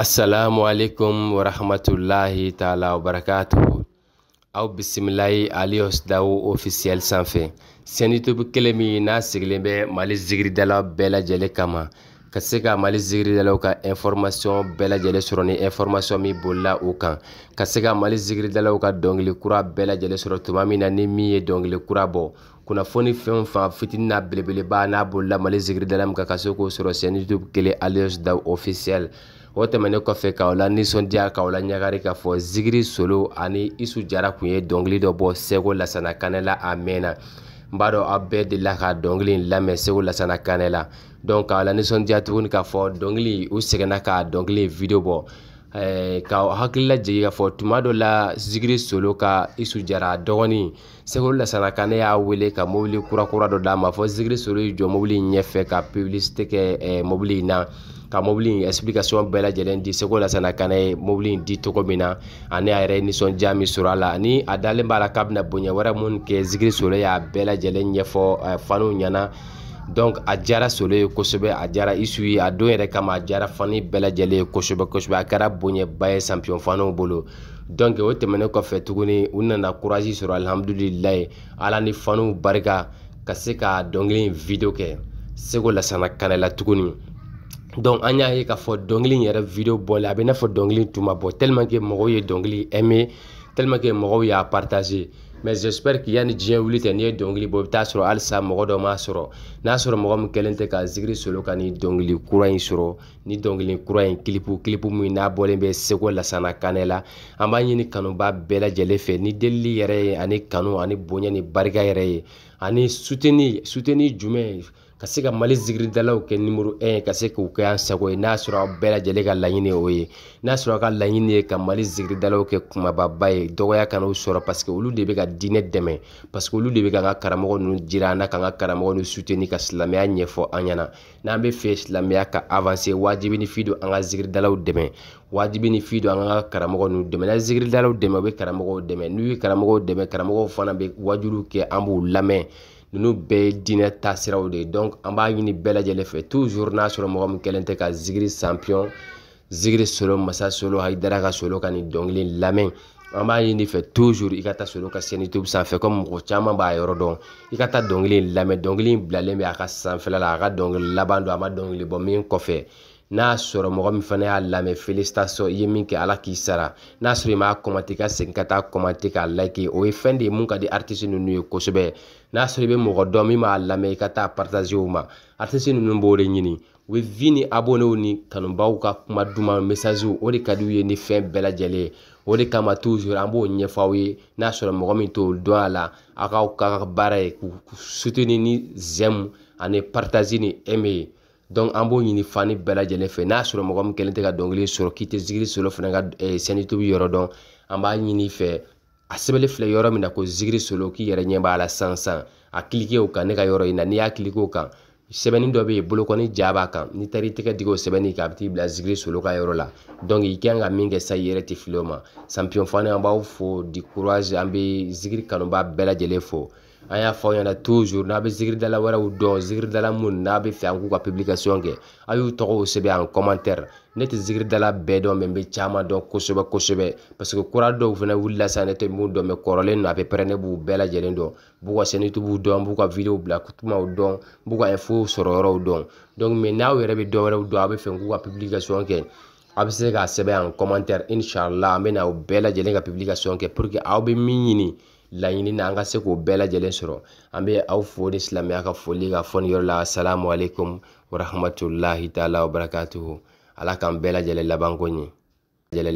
assalamu alaikum warahmatullahi taala wabarakatuhu aw bisimila ye aliyos dawo ofisiyɛli sanfɛ sɛni youtube kelen min n'a sigilen bɛ mali zigiridala bɛɛ lajɛlen kama ka se ka mali zigiridalaw ka informasiɔn bɛɛ lajɛlen sɔrɔ ni informasiɔn min bolila u kan ka se ka mali zigiridalaw ka dɔngili kura bɛɛ lajɛlen sɔrɔ tuma min na ni min ye dɔngili kura bɔ kunnafoni fɛn fan fɛn fitini n'a belebeleba n'a bolila mali zigiridala min kan ka se k'o sɔrɔ sɛni youtube kelen alliance da officiel o tɛmɛne kɔfɛ kao la ninsɔndiya kao la ɲagari k'a fɔ zigiri solo ani isu jara kun ye dɔngili dɔ bɔ sɛko lasana kanɛla la n b'a dɔ a bɛɛ delila eh, ka dɔngili in lamɛn segu lasana kanɛ la donc k'a la tuguni k'a fɔ dɔngili u sɛgɛnna ka dɔngili video bɔ ka hakilila jigi k'a fɔ tuma dɔ la zigiri solo ka isu jara dɔgɔni segu lasana kanɛ y'a wele ka mobili kurakura dɔ d'a ma fɔ zikiri solo y'i jɔ mobili ɲɛfɛ ka publicité kɛ eh, mobili na ka mobili in explication bɛɛ lajɛlen di seko lasana kana ye mobili in di cogo min na ani a yɛrɛ nisɔndiya min sɔrɔ a la ani a dalen b'a la k'a bɛna bonya wɛrɛ minnu kɛ zikiri sole y'a bɛɛ lajɛlen ɲɛfɔ faniw ɲɛna donc a jara solo ye kosɛbɛ a jara isu ye a don yɛrɛ kama a jara fani bɛɛ lajɛlen ye kosɛbɛ kosɛbɛ a kɛra bonyaba ye sanpiyɔn faniw bolo donc o tɛmɛnen kɔfɛ tuguni u nana kurazi sɔrɔ alihamudulilayi ala ni faniw barika ka se ka dɔnkili in video kɛ seko lasana kanɛ la tuguni donc an y'a ye k'a fɔ dɔnkili yɛrɛ video bɔlen a bɛ n'a fɔ dɔnkili tun ma bɔ tellement que mɔgɔw ye dɔnkili aimé tellement que mɔgɔw y'a partagé mais j'espère que yanni diɲɛ wuli tɛ n'i ye dɔnkili bɔ i bɛ taa sɔrɔ halisa mɔgɔ dɔ m'a sɔrɔ n'a sɔrɔ mɔgɔ min kɛlen tɛ ka zikiri solo ka nin dɔnkili kura in sɔrɔ ni dɔnkili kura in kilipu kilipu min n'a bɔlen bɛ seko lasana kanɛ la an b'a ɲini kanuba bɛɛ lajɛlen fɛ ni delili yɛrɛ ye ani kanu ani bonya ni barika yɛrɛ ye ani suteni suteni jumɛn ka se ka mali zigiridalaw kɛ nimuru 1 ka se k'u kɛ an sago ye n'a sɔrɔ bɛɛ lajɛlen ka laɲini o ye n'a sɔrɔ ka laɲini ye ka mali zigiridalaw kɛ kumababa ye dɔgɔya ka n'u sɔrɔ parsike olu de bɛ ka diinɛ dɛmɛ parsike olu de bɛ ka ka karamɔgɔ nunu jira an na k'an ka karamɔgɔ nu suteni ka silamaya ɲɛfɔ an ɲɛna n'an be fɛ silamaya ka avanse waajibi ni fi do an ka zigiridalaw dɛmɛ waajibi ni fi do an ka karamɔgɔ nu dɛmɛ na zigiridalaw dɛmɛ u be karamɔgɔw dɛmɛ n'u ye karamɔgɔw dɛmɛ karamɔgɔw fana be wajuruw kɛ an b'u lamɛn ninnu bɛɛ ye diinɛ taasiraw de ye donc an b'a ɲini bɛɛ lajɛlen fɛ toujours n'a sɔrɔ mɔgɔ min kɛlen tɛ ka zigiri sanpiyɔn zigiri solo masa solo hayidara ka solo ka nin dɔnkili lamɛn an b'a ɲini fɛ toujours i ka taa solo ka seni tube sanfɛ comme mɔgɔ caman b'a yɔrɔ dɔn i ka taa dɔnkili in lamɛn dɔnkili in bilalen bɛ a ka sanfɛla la a ka dɔnkili laban don a ma dɔnkili bɔ min kɔfɛ n'a sɔrɔ mɔgɔ min fana y'a lamɛn felisitasɔn i ye min kɛ ala k'i sara n'a sɔrɔ i m'a kɔmate ka segin ka taa kɔmate k'a like o ye fɛn de ye mun ka di artiste ninnu ye kosɛbɛ n'a sɔrɔ i bɛ mɔgɔ dɔn min b'a lamɛn i ka taa partage o ma artiste ninnu b'o de ɲini u bɛ vi ni abonnew ni kanubaw ka kuma duman mesaziw o de ka di u ye ni fɛn bɛɛ lajɛlen ye o de kama toujours an b'o ɲɛfɔ aw ye n'a sɔrɔ mɔgɔ min t'o dɔn a la aw k'aw ka baara ye k'u soutenir ni zɛmu ani partage ni aimé ye donc an b'o ɲini fani bɛɛ lajɛlen fɛ n'a sɔrɔ mɔgɔ min kelen tɛ ka dɔnkili sɔrɔ k'i tɛ zigiri solo fana ka sɛnitubi yɔrɔ dɔn an b'a ɲini fɛ a sɛbɛli filɛ yɔrɔ min na ko zigiri solo k'i yɛrɛ ɲɛ b'a la san san a kilike o kan ne ka yɔrɔ in na n'i y'a kilike o kan sɛbɛnni dɔ bɛ yen bolokɔni ja b'a kan n'i taara i tɛgɛ digi o sɛbɛnni kan a bɛ t'i bila zigiri solo ka yɔrɔ la donc i kan ka min kɛ sa i yɛrɛ tɛ fili o ma sanpiyɔn fana an b'aw fo di courage an bɛ zigiri kanuba bɛɛ lajɛlen fo an y'a fɔ aw ɲɛna toujours n'a bɛ zigiridala wɛrɛw dɔn zigiridala minnu n'a bɛ fɛ an k'u ka publication kɛ a y'u tɔgɔw sɛbɛn en commentaire ne tɛ zigiridala bɛɛ dɔn mɛ n bɛ caman dɔn kosɛbɛ kosɛbɛ parce que kura dɔw fana wulila sisan ne tɛ mun dɔn mɛ kɔrɔlen ninnu à peu près ne b'u bɛɛ lajɛlen dɔn n b'u ka chaîne YouTube dɔn n b'u ka vidéo bila kumaw dɔn n b'u ka info sɔrɔ yɔrɔw dɔn donc mais n'aw yɛrɛ bɛ dɔwɛrɛw dɔn aw bɛ fɛ n k'u ka publication kɛ aw bɛ se k'a sɛbɛn en commentaire inchallah an bɛ na o bɛɛ lajɛlen ka publication kɛ pour que aw bɛ min ɲini laɲini na an ka se k'o bɛɛ lajɛlen sɔrɔ an bɛ aw fo ni silamɛya ka foli ka fɔ ni yɔrɔ la assalamu alaikum warahmatulahi taala wabarakatuhu ala k'an bɛɛ lajɛlen labanko ɲɛ